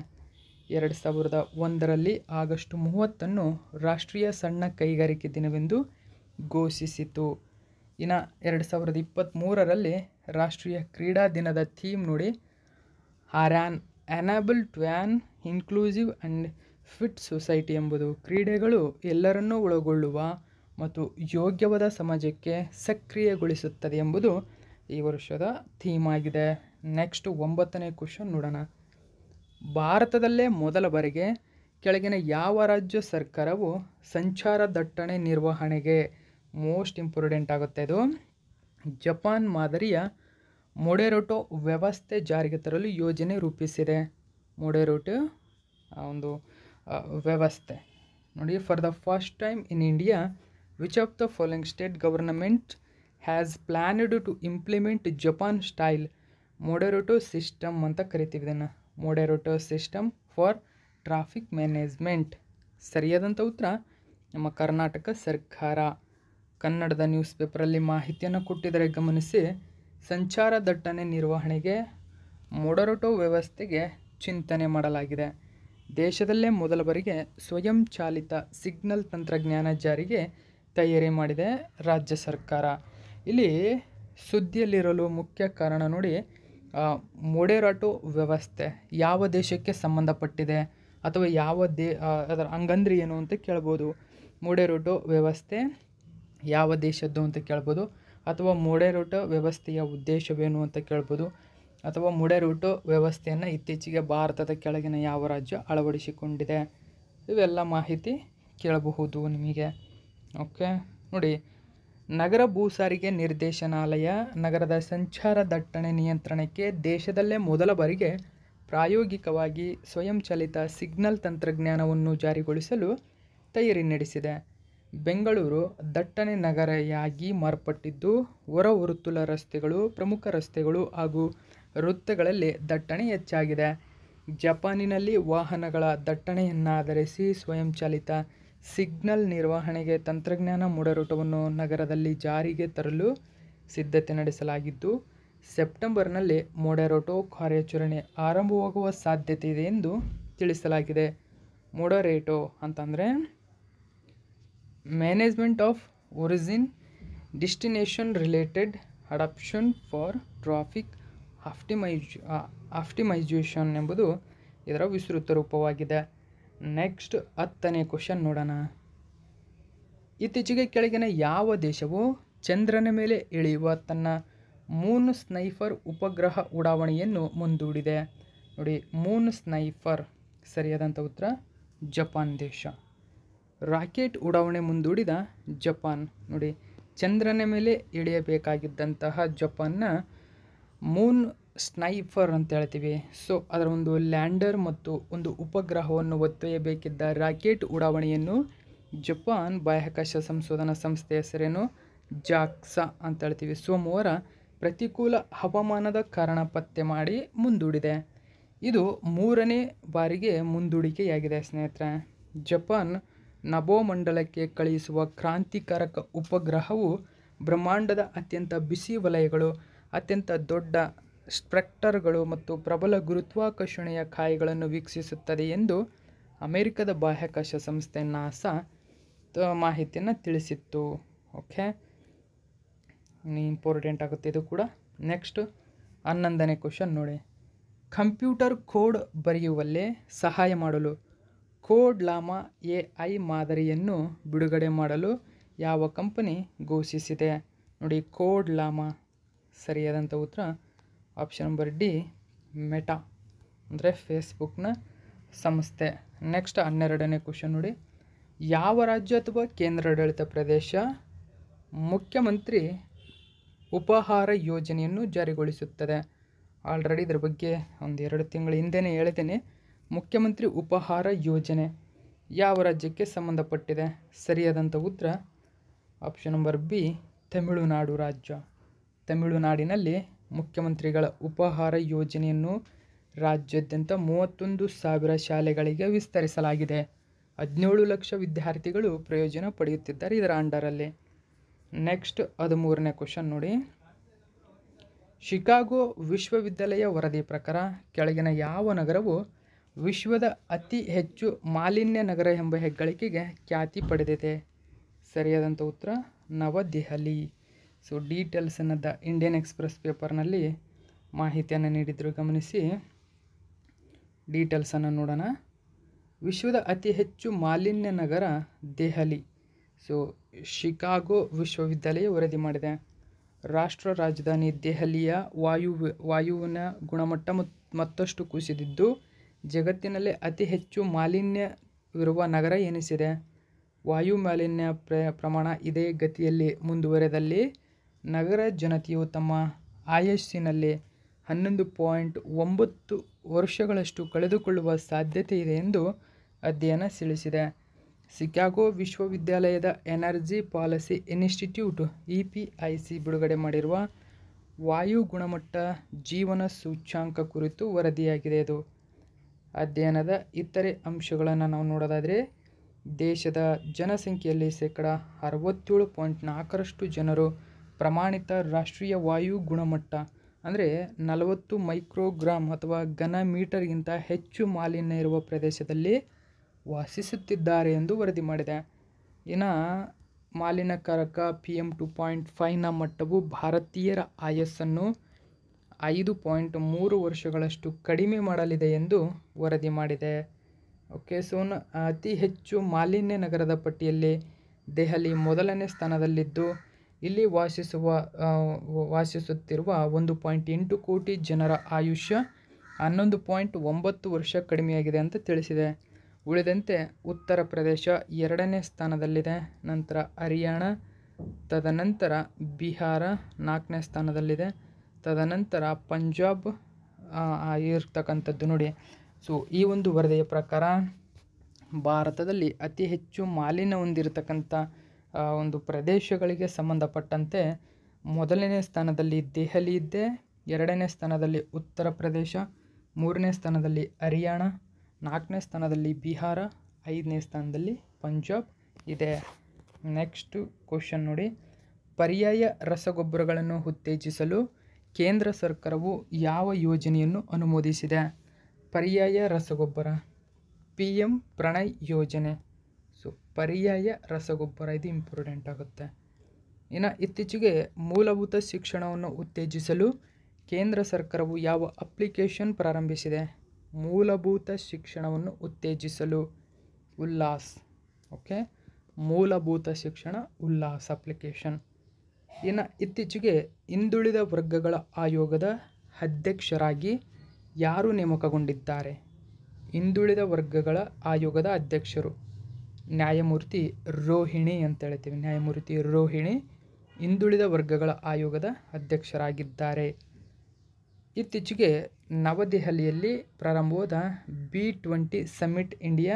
ಎರಡು ಸಾವಿರದ ಒಂದರಲ್ಲಿ ಆಗಸ್ಟ್ ಮೂವತ್ತನ್ನು ರಾಷ್ಟ್ರೀಯ ಸಣ್ಣ ಕೈಗಾರಿಕೆ ದಿನವೆಂದು ಘೋಷಿಸಿತು ಇನ್ನು ಎರಡು ಸಾವಿರದ ಇಪ್ಪತ್ತ್ಮೂರರಲ್ಲಿ ರಾಷ್ಟ್ರೀಯ ಕ್ರೀಡಾ ದಿನದ ಥೀಮ್ ನೋಡಿ are an enable to an inclusive and fit society ಎಂಬುದು ಕ್ರೀಡೆಗಳು ಎಲ್ಲರನ್ನೂ ಒಳಗೊಳ್ಳುವ ಮತ್ತು ಯೋಗ್ಯವಾದ ಸಮಾಜಕ್ಕೆ ಸಕ್ರಿಯಗೊಳಿಸುತ್ತದೆ ಎಂಬುದು ಈ ವರ್ಷದ ಥೀಮ್ ಆಗಿದೆ ನೆಕ್ಸ್ಟ್ ಒಂಬತ್ತನೇ ಕ್ವಶನ್ ನೋಡೋಣ ಭಾರತದಲ್ಲೇ ಮೊದಲ ಬಾರಿಗೆ ಕೆಳಗಿನ ಯಾವ ರಾಜ್ಯ ಸರ್ಕಾರವು ಸಂಚಾರ ದಟ್ಟಣೆ ನಿರ್ವಹಣೆಗೆ ಮೋಸ್ಟ್ ಇಂಪಾರ್ಟೆಂಟ್ ಆಗುತ್ತೆ ಇದು ಜಪಾನ್ ಮಾದರಿಯ ಮೋಡೆರೋಟೋ ವ್ಯವಸ್ಥೆ ಜಾರಿಗೆ ತರಲು ಯೋಜನೆ ರೂಪಿಸಿದೆ ಮೊಡೆರೋಟೋ ಒಂದು ವ್ಯವಸ್ಥೆ ನೋಡಿ for the first time in India which of the following state government has planned to implement Japan style moderato system ಅಂತ ಕರಿತೀವಿ ಇದನ್ನು moderato system for traffic management ಸರಿಯಾದಂಥ ಉತ್ತರ ನಮ್ಮ ಕರ್ನಾಟಕ ಸರ್ಕಾರ ಕನ್ನಡದ ನ್ಯೂಸ್ ಪೇಪರಲ್ಲಿ ಮಾಹಿತಿಯನ್ನು ಕೊಟ್ಟಿದ್ದಾರೆ ಗಮನಿಸಿ ಸಂಚಾರ ದಟ್ಟಣೆ ನಿರ್ವಹಣೆಗೆ ಮೊಡರೊಟೋ ವ್ಯವಸ್ಥೆಗೆ ಚಿಂತನೆ ಮಾಡಲಾಗಿದೆ ದೇಶದಲ್ಲೇ ಮೊದಲ ಬಾರಿಗೆ ಸ್ವಯಂ ಚಾಲಿತ ಸಿಗ್ನಲ್ ತಂತ್ರಜ್ಞಾನ ಜಾರಿಗೆ ತಯಾರಿ ಮಾಡಿದೆ ರಾಜ್ಯ ಸರ್ಕಾರ ಇಲ್ಲಿ ಸುದ್ದಿಯಲ್ಲಿರಲು ಮುಖ್ಯ ಕಾರಣ ನೋಡಿ ಮೊಡೆರಾಟೋ ವ್ಯವಸ್ಥೆ ಯಾವ ದೇಶಕ್ಕೆ ಸಂಬಂಧಪಟ್ಟಿದೆ ಅಥವಾ ಯಾವ ದೇ ಅದರ ಹಂಗಂದ್ರೆ ಏನು ಅಂತ ಕೇಳ್ಬೋದು ಮೊಡೆರೋಟೋ ವ್ಯವಸ್ಥೆ ಯಾವ ದೇಶದ್ದು ಅಂತ ಕೇಳ್ಬೋದು ಅಥವಾ ಮೂಡೆ ವ್ಯವಸ್ಥೆಯ ಉದ್ದೇಶವೇನು ಅಂತ ಕೇಳ್ಬೋದು ಅಥವಾ ಮೂಡೆ ವ್ಯವಸ್ಥೆಯನ್ನು ಇತ್ತೀಚೆಗೆ ಭಾರತದ ಕೆಳಗಿನ ಯಾವ ರಾಜ್ಯ ಅಳವಡಿಸಿಕೊಂಡಿದೆ ಇವೆಲ್ಲ ಮಾಹಿತಿ ಕೇಳಬಹುದು ನಿಮಗೆ ಓಕೆ ನೋಡಿ ನಗರ ಭೂ ಸಾರಿಗೆ ನಿರ್ದೇಶನಾಲಯ ನಗರದ ಸಂಚಾರ ದಟ್ಟಣೆ ನಿಯಂತ್ರಣಕ್ಕೆ ದೇಶದಲ್ಲೇ ಮೊದಲ ಬಾರಿಗೆ ಪ್ರಾಯೋಗಿಕವಾಗಿ ಸ್ವಯಂಚಾಲಿತ ಸಿಗ್ನಲ್ ತಂತ್ರಜ್ಞಾನವನ್ನು ಜಾರಿಗೊಳಿಸಲು ತಯಾರಿ ನಡೆಸಿದೆ ಬೆಂಗಳೂರು ದಟ್ಟಣೆ ನಗರೆಯಾಗಿ ಮಾರ್ಪಟ್ಟಿದ್ದು ಹೊರತುಲ ರಸ್ತೆಗಳು ಪ್ರಮುಖ ರಸ್ತೆಗಳು ಹಾಗೂ ವೃತ್ತಗಳಲ್ಲಿ ದಟ್ಟಣೆ ಹೆಚ್ಚಾಗಿದೆ ಜಪಾನಿನಲ್ಲಿ ವಾಹನಗಳ ದಟ್ಟಣೆಯನ್ನಾಧರಿಸಿ ಸ್ವಯಂಚಾಲಿತ ಸಿಗ್ನಲ್ ನಿರ್ವಹಣೆಗೆ ತಂತ್ರಜ್ಞಾನ ಮೂಡರಟವನ್ನು ನಗರದಲ್ಲಿ ಜಾರಿಗೆ ತರಲು ಸಿದ್ಧತೆ ನಡೆಸಲಾಗಿದ್ದು ಸೆಪ್ಟೆಂಬರ್ನಲ್ಲಿ ಮೋಡರೋಟೋ ಕಾರ್ಯಾಚರಣೆ ಆರಂಭವಾಗುವ ಸಾಧ್ಯತೆ ಇದೆ ಎಂದು ತಿಳಿಸಲಾಗಿದೆ ಮೋಡರೇಟೊ ಅಂತಂದರೆ management of origin destination related adoption for traffic optimize optimization ಎಂಬುದು ಇದರ ವಿಸ್ತೃತ ರೂಪವಾಗಿದೆ ನೆಕ್ಸ್ಟ್ ಹತ್ತನೇ ಕ್ವಶನ್ ನೋಡೋಣ ಇತ್ತೀಚೆಗೆ ಕೆಳಗಿನ ಯಾವ ದೇಶವು ಚಂದ್ರನ ಮೇಲೆ ಇಳಿಯುವ ತನ್ನ ಮೂನ್ ಸ್ನೈಫರ್ ಉಪಗ್ರಹ ಉಡಾವಣೆಯನ್ನು ಮುಂದೂಡಿದೆ ನೋಡಿ ಮೂನ್ ಸ್ನೈಫರ್ ಸರಿಯಾದಂಥ ಉತ್ತರ ಜಪಾನ್ ದೇಶ ರಾಕೆಟ್ ಉಡಾವಣೆ ಮುಂದೂಡಿದ ಜಪಾನ್ ನೋಡಿ ಚಂದ್ರನ ಮೇಲೆ ಇಳಿಯಬೇಕಾಗಿದ್ದಂತಹ ಜಪಾನ್ನ ಮೂನ್ ಸ್ನೈಫರ್ ಅಂತ ಹೇಳ್ತೀವಿ ಸೊ ಅದರ ಒಂದು ಲ್ಯಾಂಡರ್ ಮತ್ತು ಒಂದು ಉಪಗ್ರಹವನ್ನು ಒತ್ತೊಯ್ಯಬೇಕಿದ್ದ ರಾಕೆಟ್ ಉಡಾವಣೆಯನ್ನು ಜಪಾನ್ ಬಾಹ್ಯಾಕಾಶ ಸಂಶೋಧನಾ ಸಂಸ್ಥೆ ಹೆಸರೇನು ಜಾಕ್ಸಾ ಅಂತ ಹೇಳ್ತೀವಿ ಸೋಮವಾರ ಪ್ರತಿಕೂಲ ಹವಾಮಾನದ ಕಾರಣ ಪತ್ತೆ ಮಾಡಿ ಮುಂದೂಡಿದೆ ಇದು ಮೂರನೇ ಬಾರಿಗೆ ಮುಂದೂಡಿಕೆಯಾಗಿದೆ ಸ್ನೇಹಿತರೆ ಜಪಾನ್ ನಭೋಮಂಡಲಕ್ಕೆ ಕಳುಹಿಸುವ ಕ್ರಾಂತಿಕಾರಕ ಉಪಗ್ರಹವು ಬ್ರಹ್ಮಾಂಡದ ಅತ್ಯಂತ ಬಿಸಿ ವಲಯಗಳು ಅತ್ಯಂತ ದೊಡ್ಡ ಸ್ಪ್ರೆಕ್ಟರ್ಗಳು ಮತ್ತು ಪ್ರಬಲ ಗುರುತ್ವಾಕರ್ಷಣೆಯ ಕಾಯಿಗಳನ್ನು ವೀಕ್ಷಿಸುತ್ತದೆ ಎಂದು ಅಮೆರಿಕದ ಬಾಹ್ಯಾಕಾಶ ಸಂಸ್ಥೆ ನಾಸಾ ಮಾಹಿತಿಯನ್ನು ತಿಳಿಸಿತ್ತು ಓಕೆ ಇಂಪಾರ್ಟೆಂಟ್ ಆಗುತ್ತೆ ಇದು ಕೂಡ ನೆಕ್ಸ್ಟ್ ಹನ್ನೊಂದನೇ ಕ್ವಶನ್ ನೋಡಿ ಕಂಪ್ಯೂಟರ್ ಕೋಡ್ ಬರೆಯುವಲ್ಲೇ ಸಹಾಯ ಮಾಡಲು ಕೋಡ್ ಲಾಮಾ ಐ ಮಾದರಿಯನ್ನು ಬಿಡುಗಡೆ ಮಾಡಲು ಯಾವ ಕಂಪನಿ ಘೋಷಿಸಿದೆ ನೋಡಿ ಕೋಡ್ ಲಾಮಾ ಸರಿಯಾದಂಥ ಉತ್ತರ ಆಪ್ಷನ್ ನಂಬರ್ ಡಿ ಮೆಟಾ ಅಂದರೆ ಫೇಸ್ಬುಕ್ನ ಸಂಸ್ಥೆ ನೆಕ್ಸ್ಟ್ ಹನ್ನೆರಡನೇ ಕ್ವಶನ್ ನೋಡಿ ಯಾವ ರಾಜ್ಯ ಅಥವಾ ಕೇಂದ್ರಾಡಳಿತ ಪ್ರದೇಶ ಮುಖ್ಯಮಂತ್ರಿ ಉಪಹಾರ ಯೋಜನೆಯನ್ನು ಜಾರಿಗೊಳಿಸುತ್ತದೆ ಆಲ್ರೆಡಿ ಇದ್ರ ಬಗ್ಗೆ ಒಂದು ಎರಡು ತಿಂಗಳ ಹಿಂದೆಯೇ ಹೇಳಿದ್ದೀನಿ ಮುಖ್ಯಮಂತ್ರಿ ಉಪಹಾರ ಯೋಜನೆ ಯಾವ ರಾಜ್ಯಕ್ಕೆ ಸಂಬಂಧಪಟ್ಟಿದೆ ಸರಿಯಾದಂಥ ಉತ್ತರ ಆಪ್ಷನ್ ನಂಬರ್ ಬಿ ತಮಿಳುನಾಡು ರಾಜ್ಯ ತಮಿಳುನಾಡಿನಲ್ಲಿ ಮುಖ್ಯಮಂತ್ರಿಗಳ ಉಪಹಾರ ಯೋಜನೆಯನ್ನು ರಾಜ್ಯಾದ್ಯಂತ ಮೂವತ್ತೊಂದು ಸಾವಿರ ಶಾಲೆಗಳಿಗೆ ವಿಸ್ತರಿಸಲಾಗಿದೆ ಹದಿನೇಳು ಲಕ್ಷ ವಿದ್ಯಾರ್ಥಿಗಳು ಪ್ರಯೋಜನ ಪಡೆಯುತ್ತಿದ್ದಾರೆ ಇದರ ಅಂಡರಲ್ಲಿ ನೆಕ್ಸ್ಟ್ ಹದಿಮೂರನೇ ಕ್ವಶನ್ ನೋಡಿ ಶಿಕಾಗೋ ವಿಶ್ವವಿದ್ಯಾಲಯ ವರದಿ ಪ್ರಕಾರ ಕೆಳಗಿನ ಯಾವ ನಗರವು ವಿಶ್ವದ ಅತಿ ಹೆಚ್ಚು ಮಾಲಿನ್ಯ ನಗರ ಎಂಬ ಹೆಗ್ಗಳಿಕೆಗೆ ಖ್ಯಾತಿ ಪಡೆದಿದೆ ಸರಿಯಾದಂಥ ಉತ್ತರ ನವದೆಹಲಿ ಸೊ ಡೀಟೇಲ್ಸನ್ನು ದ ಇಂಡಿಯನ್ ಎಕ್ಸ್ಪ್ರೆಸ್ ಪೇಪರ್ನಲ್ಲಿ ಮಾಹಿತಿಯನ್ನು ನೀಡಿದರು ಗಮನಿಸಿ ಡೀಟೇಲ್ಸನ್ನು ನೋಡೋಣ ವಿಶ್ವದ ಅತಿ ಹೆಚ್ಚು ಮಾಲಿನ್ಯ ನಗರ ದೆಹಲಿ ಸೊ ಶಿಕಾಗೋ ವಿಶ್ವವಿದ್ಯಾಲಯ ವರದಿ ಮಾಡಿದೆ ರಾಷ್ಟ್ರ ರಾಜಧಾನಿ ದೆಹಲಿಯ ವಾಯು ವಾಯುವಿನ ಗುಣಮಟ್ಟ ಮತ್ತಷ್ಟು ಕುಸಿದಿದ್ದು ಜಗತ್ತಿನಲ್ಲೇ ಅತಿ ಹೆಚ್ಚು ಮಾಲಿನ್ಯವಿರುವ ನಗರ ಎನಿಸಿದೆ ವಾಯು ಮಾಲಿನ್ಯ ಪ್ರ ಪ್ರಮಾಣ ಇದೇ ಗತಿಯಲ್ಲಿ ಮುಂದುವರೆದಲ್ಲಿ ನಗರ ಜನತೆಯು ತಮ್ಮ ಆಯಸ್ಸಿನಲ್ಲಿ ಹನ್ನೊಂದು ಪಾಯಿಂಟ್ ಒಂಬತ್ತು ವರ್ಷಗಳಷ್ಟು ಕಳೆದುಕೊಳ್ಳುವ ಸಾಧ್ಯತೆ ಇದೆ ಎಂದು ಅಧ್ಯಯನ ತಿಳಿಸಿದೆ ಸಿಕಾಗೋ ವಿಶ್ವವಿದ್ಯಾಲಯದ energy policy institute E P I C ಬಿಡುಗಡೆ ಮಾಡಿರುವ ವಾಯು ಗುಣಮಟ್ಟ ಜೀವನ ಸೂಚ್ಯಾಂಕ ಕುರಿತು ವರದಿಯಾಗಿದೆ ಇದು ಅಧ್ಯಯನದ ಇತರೆ ಅಂಶಗಳನ್ನು ನಾವು ನೋಡೋದಾದರೆ ದೇಶದ ಜನಸಂಖ್ಯೆಯಲ್ಲಿ ಶೇಕಡ ಅರವತ್ತೇಳು ಪಾಯಿಂಟ್ ನಾಲ್ಕರಷ್ಟು ಜನರು ಪ್ರಮಾಣಿತ ರಾಷ್ಟ್ರೀಯ ವಾಯು ಗುಣಮಟ್ಟ ಅಂದರೆ ನಲವತ್ತು ಮೈಕ್ರೋಗ್ರಾಮ್ ಅಥವಾ ಘನ ಮೀಟರ್ಗಿಂತ ಹೆಚ್ಚು ಮಾಲಿನ್ಯ ಇರುವ ಪ್ರದೇಶದಲ್ಲಿ ವಾಸಿಸುತ್ತಿದ್ದಾರೆ ಎಂದು ವರದಿ ಮಾಡಿದೆ ಇನ್ನು ಮಾಲಿನ್ಯಕಾರಕ ಪಿ ಎಮ್ ಟು ಪಾಯಿಂಟ್ ಫೈವ್ನ ಮಟ್ಟವು ಭಾರತೀಯರ ಆಯಸ್ಸನ್ನು ಐದು ಪಾಯಿಂಟ್ ಮೂರು ವರ್ಷಗಳಷ್ಟು ಕಡಿಮೆ ಮಾಡಲಿದೆ ಎಂದು ವರದಿ ಮಾಡಿದೆ ಓಕೆ ಸೋನ್ ಅತಿ ಹೆಚ್ಚು ಮಾಲಿನ್ಯ ನಗರದ ಪಟ್ಟಿಯಲ್ಲಿ ದೆಹಲಿ ಮೊದಲನೇ ಸ್ಥಾನದಲ್ಲಿದ್ದು ಇಲ್ಲಿ ವಾಸಿಸುವ ವಾಸಿಸುತ್ತಿರುವ ಒಂದು ಪಾಯಿಂಟ್ ಎಂಟು ಕೋಟಿ ಜನರ ಆಯುಷ್ಯ ಹನ್ನೊಂದು ಪಾಯಿಂಟ್ ಒಂಬತ್ತು ವರ್ಷ ಕಡಿಮೆಯಾಗಿದೆ ಅಂತ ತಿಳಿಸಿದೆ ಉಳಿದಂತೆ ಉತ್ತರ ಪ್ರದೇಶ ಎರಡನೇ ಸ್ಥಾನದಲ್ಲಿದೆ ನಂತರ ಹರಿಯಾಣ ತದನಂತರ ಬಿಹಾರ ನಾಲ್ಕನೇ ಸ್ಥಾನದಲ್ಲಿದೆ ತದನಂತರ ಪಂಜಾಬ್ ಇರ್ತಕ್ಕಂಥದ್ದು ನೋಡಿ ಸೊ ಈ ಒಂದು ವರದಿಯ ಪ್ರಕಾರ ಭಾರತದಲ್ಲಿ ಅತಿ ಹೆಚ್ಚು ಮಾಲಿನ್ಯ ಹೊಂದಿರತಕ್ಕಂಥ ಒಂದು ಪ್ರದೇಶಗಳಿಗೆ ಸಂಬಂಧಪಟ್ಟಂತೆ ಮೊದಲನೇ ಸ್ಥಾನದಲ್ಲಿ ದೆಹಲಿ ಇದ್ದೆ ಎರಡನೇ ಸ್ಥಾನದಲ್ಲಿ ಉತ್ತರ ಪ್ರದೇಶ ಮೂರನೇ ಸ್ಥಾನದಲ್ಲಿ ಹರಿಯಾಣ ನಾಲ್ಕನೇ ಸ್ಥಾನದಲ್ಲಿ ಬಿಹಾರ ಐದನೇ ಸ್ಥಾನದಲ್ಲಿ ಪಂಜಾಬ್ ಇದೆ ನೆಕ್ಸ್ಟ್ ಕ್ವಶನ್ ನೋಡಿ ಪರ್ಯಾಯ ರಸಗೊಬ್ಬರಗಳನ್ನು ಉತ್ತೇಜಿಸಲು ಕೇಂದ್ರ ಸರ್ಕಾರವು ಯಾವ ಯೋಜನೆಯನ್ನು ಅನುಮೋದಿಸಿದೆ ಪರ್ಯಾಯ ರಸಗೊಬ್ಬರ ಪಿ ಎಂ ಪ್ರಣಯ್ ಯೋಜನೆ ಸೊ ಪರ್ಯಾಯ ರಸಗೊಬ್ಬರ ಇದು ಇಂಪಾರ್ಟೆಂಟ್ ಆಗುತ್ತೆ ಇನ್ನು ಇತ್ತೀಚೆಗೆ ಮೂಲಭೂತ ಶಿಕ್ಷಣವನ್ನು ಉತ್ತೇಜಿಸಲು ಕೇಂದ್ರ ಸರ್ಕಾರವು ಯಾವ ಅಪ್ಲಿಕೇಶನ್ ಪ್ರಾರಂಭಿಸಿದೆ ಮೂಲಭೂತ ಶಿಕ್ಷಣವನ್ನು ಉತ್ತೇಜಿಸಲು ಉಲ್ಲಾಸ್ ಓಕೆ ಮೂಲಭೂತ ಶಿಕ್ಷಣ ಉಲ್ಲಾಸ್ ಅಪ್ಲಿಕೇಶನ್ ಇನ್ನು ಇತ್ತೀಚೆಗೆ ಹಿಂದುಳಿದ ವರ್ಗಗಳ ಆಯೋಗದ ಅಧ್ಯಕ್ಷರಾಗಿ ಯಾರು ನೇಮಕಗೊಂಡಿದ್ದಾರೆ ಹಿಂದುಳಿದ ವರ್ಗಗಳ ಆಯೋಗದ ಅಧ್ಯಕ್ಷರು ನ್ಯಾಯಮೂರ್ತಿ ರೋಹಿಣಿ ಅಂತ ಹೇಳ್ತೀವಿ ನ್ಯಾಯಮೂರ್ತಿ ರೋಹಿಣಿ ಹಿಂದುಳಿದ ವರ್ಗಗಳ ಆಯೋಗದ ಅಧ್ಯಕ್ಷರಾಗಿದ್ದಾರೆ ಇತ್ತೀಚೆಗೆ ನವದೆಹಲಿಯಲ್ಲಿ ಪ್ರಾರಂಭವಾದ ಬಿ ಟ್ವೆಂಟಿ ಸಮ್ಮಿಟ್ ಇಂಡಿಯಾ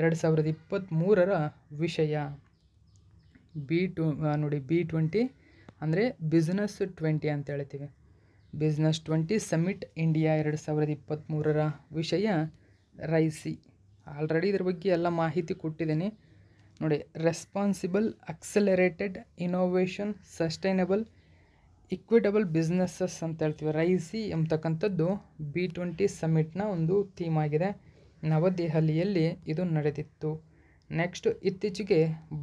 ಎರಡು ಸಾವಿರದ ಇಪ್ಪತ್ತ್ಮೂರರ ವಿಷಯ ಬಿ ಟು ನೋಡಿ ಬಿ ಟ್ವೆಂಟಿ ಅಂದರೆ ಬಿಸ್ನೆಸ್ ಟ್ವೆಂಟಿ ಅಂತ ಹೇಳ್ತೀವಿ ಬಿಸ್ನೆಸ್ ಟ್ವೆಂಟಿ ಸಮಿಟ್ ಇಂಡಿಯಾ ಎರಡು ಸಾವಿರದ ಇಪ್ಪತ್ತ್ಮೂರರ ವಿಷಯ ರೈಸಿ ಆಲ್ರೆಡಿ ಇದ್ರ ಬಗ್ಗೆ ಎಲ್ಲ ಮಾಹಿತಿ ಕೊಟ್ಟಿದ್ದೀನಿ ನೋಡಿ responsible accelerated innovation sustainable equitable businesses ಅಂತ ಹೇಳ್ತೀವಿ ರೈಸಿ ಎಂಬತಕ್ಕಂಥದ್ದು ಬಿ ಟ್ವೆಂಟಿ ಸಮಿಟ್ನ ಒಂದು ಥೀಮ್ ಆಗಿದೆ ನವದೆಹಲಿಯಲ್ಲಿ ಇದು ನಡೆದಿತ್ತು ನೆಕ್ಸ್ಟ್ ಇತ್ತೀಚೆಗೆ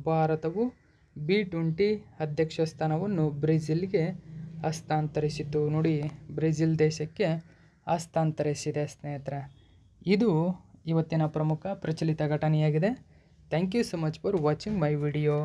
ಭಾರತವು ಬಿ ಟ್ವೆಂಟಿ ಅಧ್ಯಕ್ಷ ಸ್ಥಾನವನ್ನು ಬ್ರೆಜಿಲ್ಗೆ ಹಸ್ತಾಂತರಿಸಿತು ನೋಡಿ ಬ್ರೆಜಿಲ್ ದೇಶಕ್ಕೆ ಹಸ್ತಾಂತರಿಸಿದೆ ಸ್ನೇಹಿತರೆ ಇದು ಇವತ್ತಿನ ಪ್ರಮುಖ ಪ್ರಚಲಿತ ಘಟನೆಯಾಗಿದೆ thank you so much for watching my video